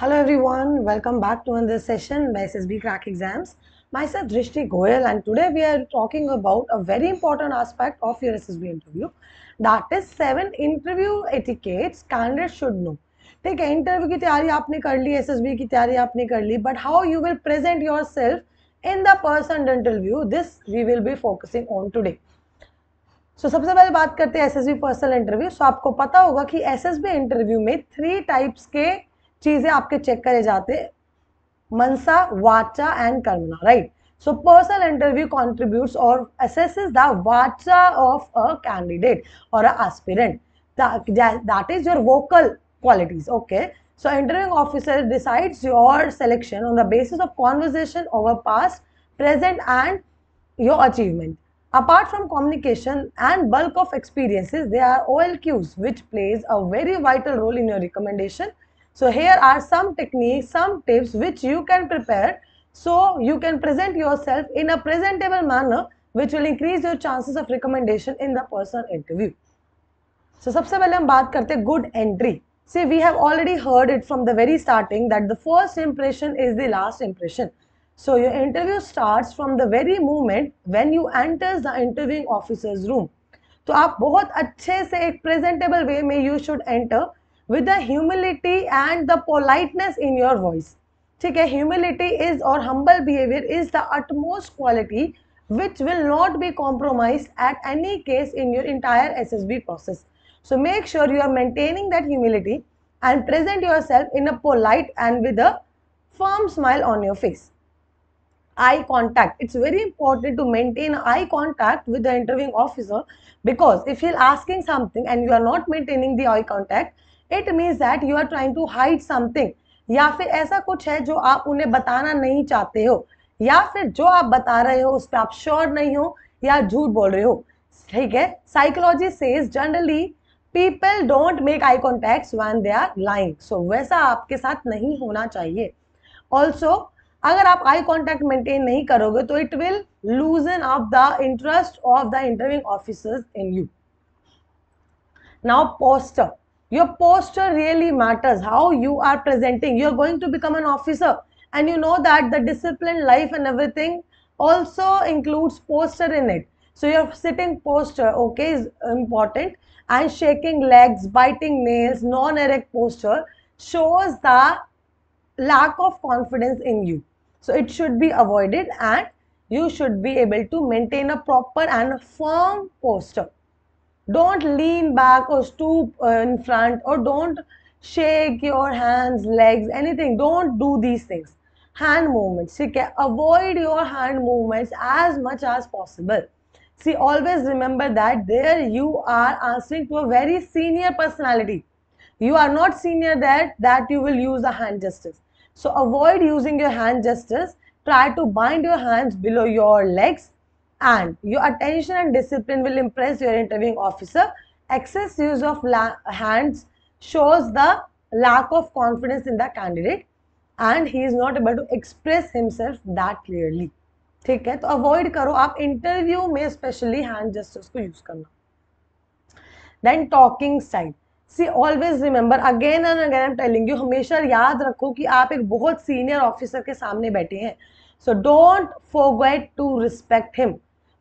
Hello everyone, welcome back to another session by SSB Crack Exams. Myself Drishti Goyal and today we are talking about a very important aspect of your SSB interview that is 7 interview etiquettes candidates should know. ठीक है interview की तैयारी आपने कर ली SSB की तैयारी आपने कर ली but how you will present yourself in the person interview this we will be focusing on today so so, सबसे पहले बात करते हैं एसएसबी पर्सनल इंटरव्यू सो आपको पता होगा कि एसएसबी इंटरव्यू में थ्री टाइप्स के चीजें आपके चेक करे जाते मनसा वाचा एंड कर्मना right so personal interview contribute और द वाचा ऑफ अ कैंडिडेट और aspirant that is your vocal qualities okay so interviewing officer decides your selection on the basis of conversation over past present and your achievement apart from communication and bulk of experiences they are O L Qs which plays a very vital role in your recommendation So here are some techniques, some tips which you can prepare so you can present yourself in a presentable manner which will increase your chances of recommendation in the personal interview. So सबसे पहले हम बात करते हैं good entry. See we have already heard it from the very starting that the first impression is the last impression. So your interview starts from the very moment when you enters the interviewing officer's room. तो आप बहुत अच्छे से एक presentable way में you should enter with the humility and the politeness in your voice ठीक है humility is or humble behavior is the utmost quality which will not be compromised at any case in your entire SSB process. So make sure you are maintaining that humility and present yourself in a polite and with a firm smile on your face. Eye contact. It's very important to maintain eye contact with the interviewing officer because if he's asking something and you are not maintaining the eye contact, it means that you are trying to hide something या फिर ऐसा कुछ है जो आप उन्हें बताना नहीं चाहते हो या फिर जो आप बता रहे हो उस पर आप श्योर नहीं हो या झूठ बोल रहे हो ठीक है psychology says generally people don't make eye contact when they are lying so वैसा आपके साथ नहीं होना चाहिए ऑल्सो अगर आप आई कॉन्टैक्ट मेंटेन नहीं करोगे तो it will loosen of the interest of the interview officers in you now posture your posture really matters how you are presenting you're going to become an officer and you know that the discipline life and everything also includes posture in it so your sitting posture okay is important and shaking legs biting nails non-erect posture shows the lack of confidence in you so it should be avoided and you should be able to maintain a proper and firm posture don't lean back or stoop uh, in front or don't shake your hands, legs, anything. Don't do these things. Hand movements. Okay? Avoid your hand movements as much as possible. See, always remember that there you are answering to a very senior personality. You are not senior there that you will use a hand justice. So avoid using your hand gestures. Try to bind your hands below your legs and your attention and discipline will impress your interviewing officer. Excess use of hands shows the lack of confidence in the candidate and he is not able to express himself that clearly. ठीक है तो avoid करो आप interview में specially hand gestures को use करना then talking style see always remember again and again I am telling you हमेशा याद रखो कि आप एक बहुत सीनियर ऑफिसर के सामने बैठे हैं so don't forget to respect him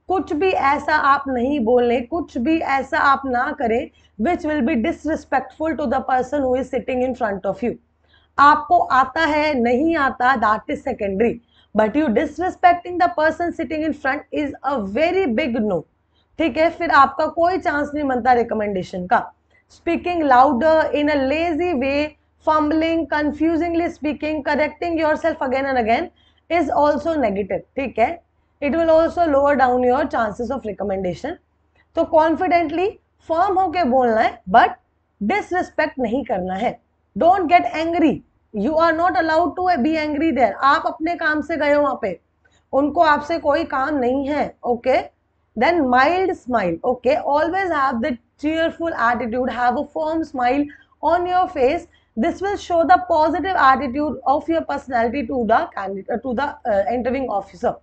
कुछ भी ऐसा आप नहीं बोलें कुछ भी ऐसा आप ना करें which will be disrespectful to the person who is sitting in front of you आपको आता है नहीं आता that is secondary but you disrespecting the person sitting in front is a very big no ठीक है फिर आपका कोई चांस नहीं बनता रिकमेंडेशन का speaking louder in a lazy way fumbling confusingly speaking correcting yourself again and again is also negative ठीक है it will also lower down your chances of recommendation तो कॉन्फिडेंटली फॉर्म होके बोलना है but disrespect नहीं करना है don't get angry you are not allowed to be angry there आप अपने काम से गए वहाँ पे उनको आपसे कोई काम नहीं है okay then mild smile okay always have the cheerful attitude have a firm smile on your face this will show the positive attitude of your personality to the candidate to the interviewing officer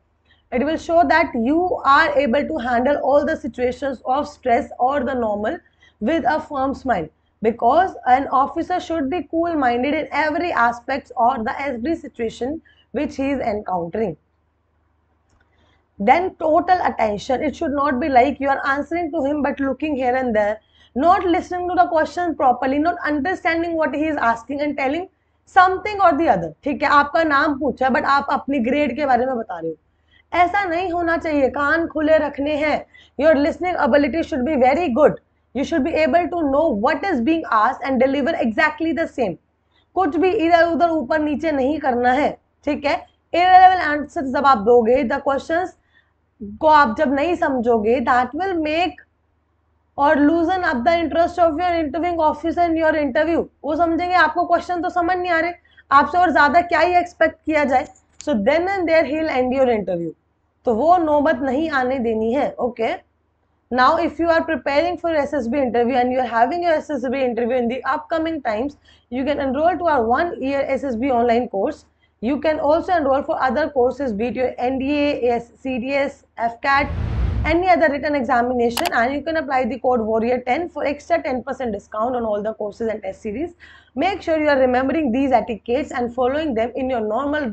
it will show that you are able to handle all the situations of stress or the normal with a firm smile because an officer should be cool minded in every aspect or the every situation which he is encountering then total attention it should not be like you are answering to him but looking here and there not listening to the question properly not understanding what he is asking and telling something or the other ठीक है आपका नाम पूछा but आप अपनी grade के बारे में बता रहे हो ऐसा नहीं होना चाहिए कान खुले रखने हैं your listening ability should be very good you should be able to know what is being आस and deliver exactly the same कुछ भी इधर उधर ऊपर नीचे नहीं करना है ठीक है इरेलेवल आंसर जब आप दोगे द क्वेश्चन को आप जब नहीं समझोगे दैट विल मेक और loosen up the interest of your interviewing officer and your interview वो समझेंगे आपको क्वेश्चन तो समझ नहीं आ रहे आपसे और ज़्यादा क्या ही एक्सपेक्ट किया जाए So then and there, he'll end your interview. So, तो वो नौबत नहीं आने देनी है Okay? now if you are preparing for ssb interview and you are having your ssb interview in the upcoming times you can enroll to our one year ssb online course you can also enroll for other courses be it your nda cds fcat any other written examination and you can apply the code warrior 10 for extra 10% discount on all the courses and test series make sure you are remembering these etiquettes and following them in your normal